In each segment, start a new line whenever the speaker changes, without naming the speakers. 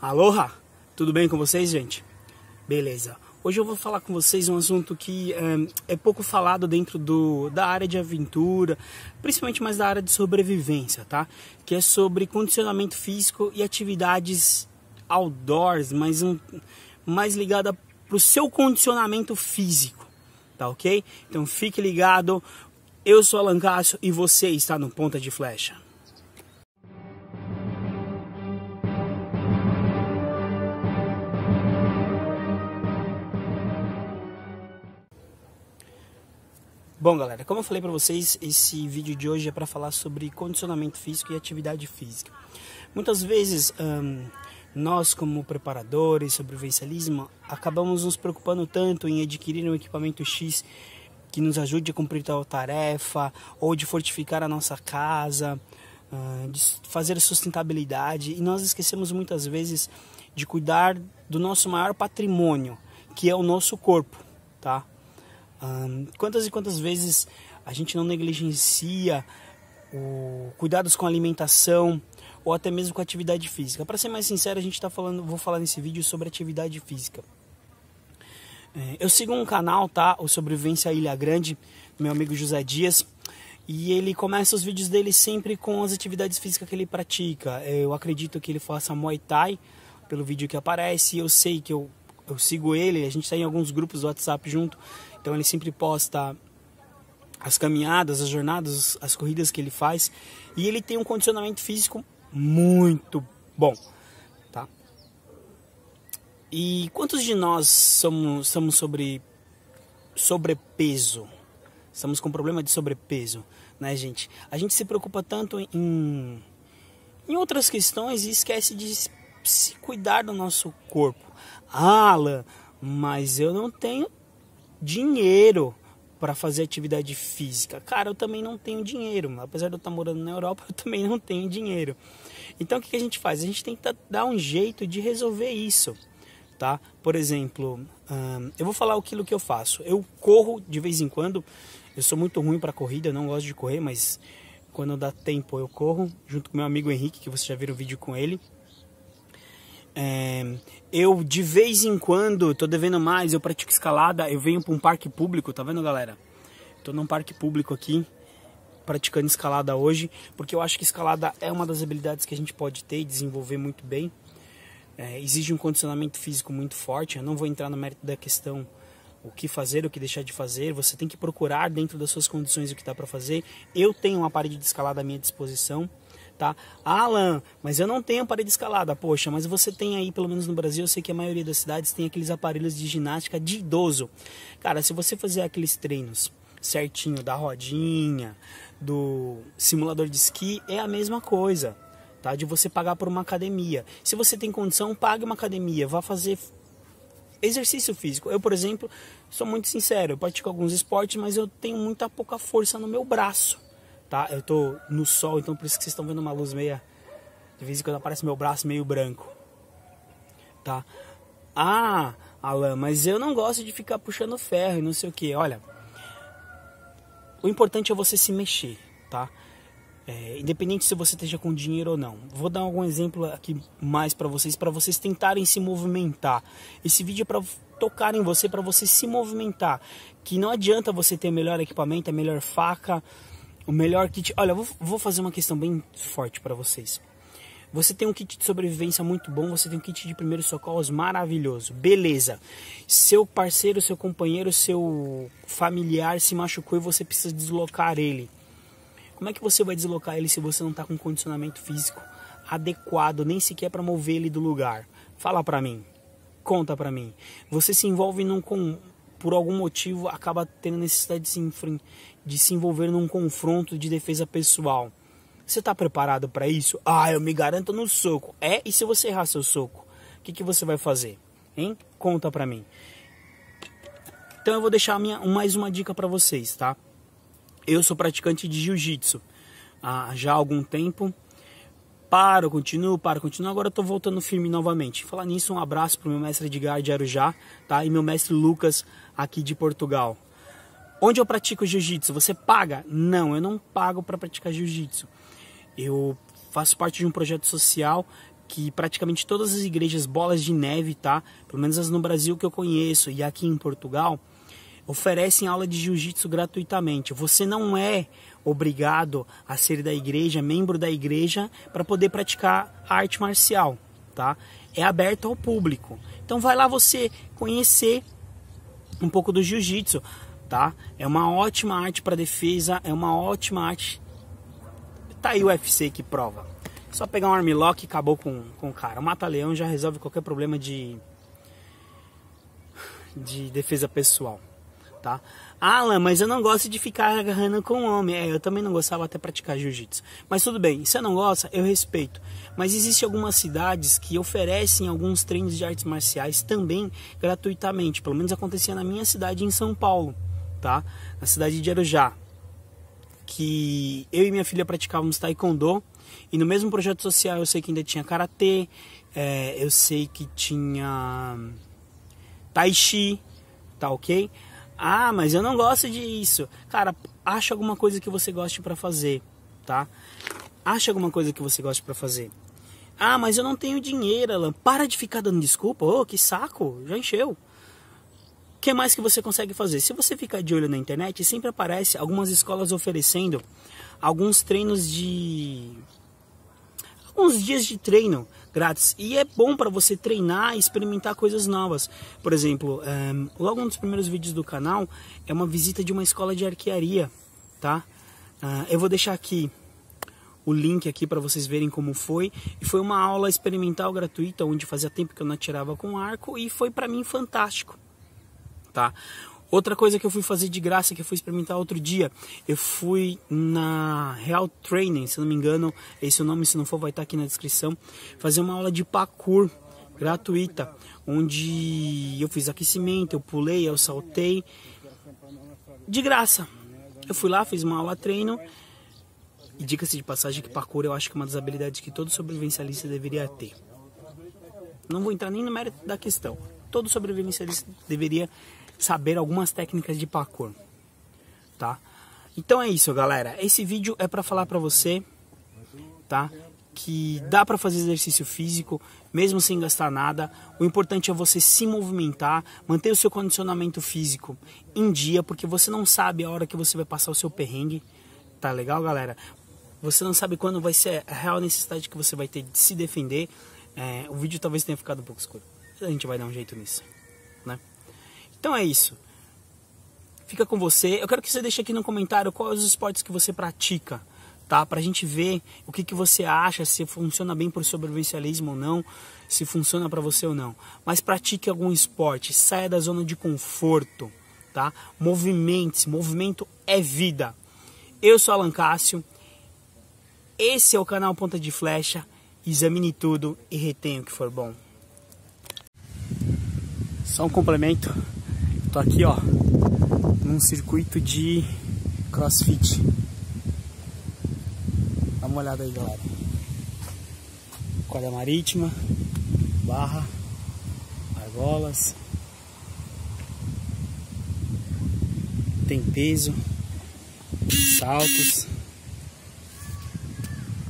Aloha! Tudo bem com vocês, gente? Beleza. Hoje eu vou falar com vocês um assunto que é, é, pouco falado dentro do, da área de aventura, principalmente mais da área de sobrevivência, tá? Que é sobre condicionamento físico e atividades outdoors, mas um, mais ligada para o seu condicionamento físico, tá ok? Então fique ligado. Eu sou Alan Cássio e você está no Ponta de Flecha. Bom, galera, como eu falei para vocês, esse vídeo de hoje é para falar sobre condicionamento físico e atividade física. Muitas vezes hum, nós, como preparadores sobrevivencialismo, acabamos nos preocupando tanto em adquirir um equipamento X que nos ajude a cumprir tal tarefa ou de fortificar a nossa casa, hum, de fazer sustentabilidade e nós esquecemos muitas vezes de cuidar do nosso maior patrimônio, que é o nosso corpo, tá? quantas e quantas vezes a gente não negligencia o cuidados com a alimentação ou até mesmo com a atividade física? Para ser mais sincero, a gente está falando, vou falar nesse vídeo sobre atividade física. É, eu sigo um canal, tá? O Sobrevivência Ilha Grande, meu amigo José Dias. E ele começa os vídeos dele sempre com as atividades físicas que ele pratica. É, eu acredito que ele faça Muay Thai, pelo vídeo que aparece. Eu sei que eu, eu sigo ele, a gente está em alguns grupos do WhatsApp junto. Então ele sempre posta as caminhadas, as jornadas, as corridas que ele faz e ele tem um condicionamento físico muito bom, tá? E quantos de nós somos, somos sobre sobrepeso? Estamos com problema de sobrepeso, né, gente? A gente se preocupa tanto em em outras questões e esquece de se cuidar do nosso corpo. Ah, Alan, mas eu não tenho dinheiro para fazer atividade física. Cara, eu também não tenho dinheiro. Apesar de eu estar tá morando na Europa, eu também não tenho dinheiro. Então o que, a gente faz? A gente tenta dar um jeito de resolver isso. Tá? Por exemplo, hum, eu vou falar aquilo que eu faço. Eu corro de vez em quando. Eu sou muito ruim para corrida, não gosto de correr, mas quando dá tempo eu corro, junto com meu amigo Henrique, que você já viu o vídeo com ele. É, eu de vez em quando tô devendo mais, eu pratico escalada, eu venho para um parque público, tá vendo galera? Tô num parque público aqui, praticando escalada hoje, porque eu acho que escalada é uma das habilidades que a gente pode ter e desenvolver muito bem. É, exige um condicionamento físico muito forte, eu não vou entrar no mérito da questão o que fazer, o que deixar de fazer, você tem que procurar dentro das suas condições o que dá para fazer. Eu tenho uma parede de escalada à minha disposição, tá? Ah, Alan, mas eu não tenho parede escalada. Poxa, mas você tem aí, pelo menos no Brasil, eu sei que a maioria das cidades tem aqueles aparelhos de ginástica de idoso. Cara, se você fizer aqueles treinos certinho da rodinha, do simulador de esqui, é a mesma coisa. Tá? De você pagar por uma academia. Se você tem condição, pague uma academia. Vá fazer Exercício físico. Eu, por exemplo, sou muito sincero, eu pratico alguns esportes, mas eu tenho muita pouca força no meu braço, tá? Eu tô no sol, então por isso que vocês estão vendo uma luz meia de vez em quando aparece meu braço meio branco. Tá? Ah, Alan, mas eu não gosto de ficar puxando ferro e não sei o que. Olha, o importante é você se mexer, tá? É, independente se você esteja com dinheiro ou não. Vou dar algum exemplo aqui mais para vocês, para vocês tentarem se movimentar. Esse vídeo é para tocar em você, para você se movimentar. Que não adianta você ter melhor equipamento, a melhor faca, o melhor kit. Olha, vou, vou fazer uma questão bem forte para vocês. Você tem um kit de sobrevivência muito bom, você tem um kit de primeiros socorros maravilhoso, beleza. Seu parceiro, seu companheiro, seu familiar se machucou e você precisa deslocar ele como é que você vai deslocar ele se você não está com condicionamento físico adequado, nem sequer para mover ele do lugar? Fala para mim. Conta para mim. Você se envolve num com por algum motivo acaba tendo necessidade de se, de se envolver num confronto de defesa pessoal. Você está preparado para isso? Ah, eu me garanto no soco. É, e se você errar seu soco, o que, que você vai fazer? Hein? Conta para mim. Então eu vou deixar minha, mais uma dica para vocês, tá? Eu sou praticante de jiu-jitsu há ah, já há algum tempo. Paro, continuo, paro, continuo. Agora estou voltando firme novamente. Falar nisso, um abraço para o meu mestre Edgar de Arujá tá? e meu mestre Lucas aqui de Portugal. Onde eu pratico jiu-jitsu? Você paga? Não, eu não pago para praticar jiu-jitsu. Eu faço parte de um projeto social que praticamente todas as igrejas bolas de neve, tá? Pelo menos as no Brasil que eu conheço e aqui em Portugal, oferecem aula de jiu-jitsu gratuitamente. Você não é obrigado a ser da igreja, membro da igreja, para poder praticar a arte marcial, tá? É aberto ao público. Então vai lá você conhecer um pouco do jiu-jitsu, tá? É uma ótima arte para defesa, é uma ótima arte. Tá aí o UFC que prova. Só pegar um armlock e acabou com, com o cara. mata-leão já resolve qualquer problema de de defesa pessoal tá? Alan, mas eu não gosto de ficar agarrando com homem. É, eu também não gostava até praticar jiu-jitsu. Mas tudo bem, se eu não gosta, eu respeito. Mas existem algumas cidades que oferecem alguns treinos de artes marciais também gratuitamente. Pelo menos acontecia na minha cidade em São Paulo, tá? Na cidade de Arujá. Que eu e minha filha praticávamos taekwondo. E no mesmo projeto social eu sei que ainda tinha karatê, é, eu sei que tinha tai chi, tá ok? Ah, mas eu não gosto disso. Cara, acha alguma coisa que você goste para fazer, tá? Acha alguma coisa que você goste para fazer. Ah, mas eu não tenho dinheiro, Alan. Para de ficar dando desculpa. Ô, oh, que saco, já encheu. O que mais que você consegue fazer? Se você ficar de olho na internet, sempre aparece algumas escolas oferecendo alguns treinos de alguns dias de treino grátis. E é bom para você treinar e experimentar coisas novas. Por exemplo, ehm, logo um dos primeiros vídeos do canal é uma visita de uma escola de arquearia, tá? Ah, eu vou deixar aqui o link aqui para vocês verem como foi. E foi uma aula experimental gratuita, onde fazia tempo que eu não atirava com arco e foi para mim fantástico, tá? Outra coisa que eu fui fazer de graça, que eu fui experimentar outro dia, eu fui na Real Training, se não me engano, esse é o nome, se não for vai estar aqui na descrição, fazer uma aula de parkour gratuita, onde eu fiz aquecimento, eu pulei, eu saltei, de graça. Eu fui lá, fiz uma aula treino, e dica se de passagem que parkour eu acho que é uma das habilidades que todo sobrevivencialista deveria ter. Não vou entrar nem no mérito da questão. Todo sobrevivencialista deveria saber algumas técnicas de parkour, tá? Então é isso, galera. Esse vídeo é para falar para você, tá? Que dá para fazer exercício físico mesmo sem gastar nada. O importante é você se movimentar, manter o seu condicionamento físico em dia, porque você não sabe a hora que você vai passar o seu perrengue. Tá legal, galera? Você não sabe quando vai ser a real necessidade que você vai ter de se defender. É, o vídeo talvez tenha ficado um pouco escuro. A gente vai dar um jeito nisso. Então é isso. Fica com você. Eu quero que você deixe aqui no comentário quais os esportes que você pratica, tá? Pra gente ver o que, que você acha, se funciona bem por sobrevivencialismo ou não, se funciona para você ou não. Mas pratique algum esporte, saia da zona de conforto, tá? movimente movimento é vida. Eu sou Alan Cássio. Esse é o canal Ponta de Flecha. Examine tudo e retenha o que for bom. Só um complemento. Tô aqui, ó, num circuito de crossfit. Dá uma olhada aí, galera. Corda marítima, barra, argolas. Tem peso, saltos.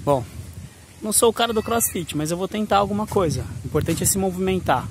Bom, não sou o cara do crossfit, mas eu vou tentar alguma coisa. O importante é se movimentar.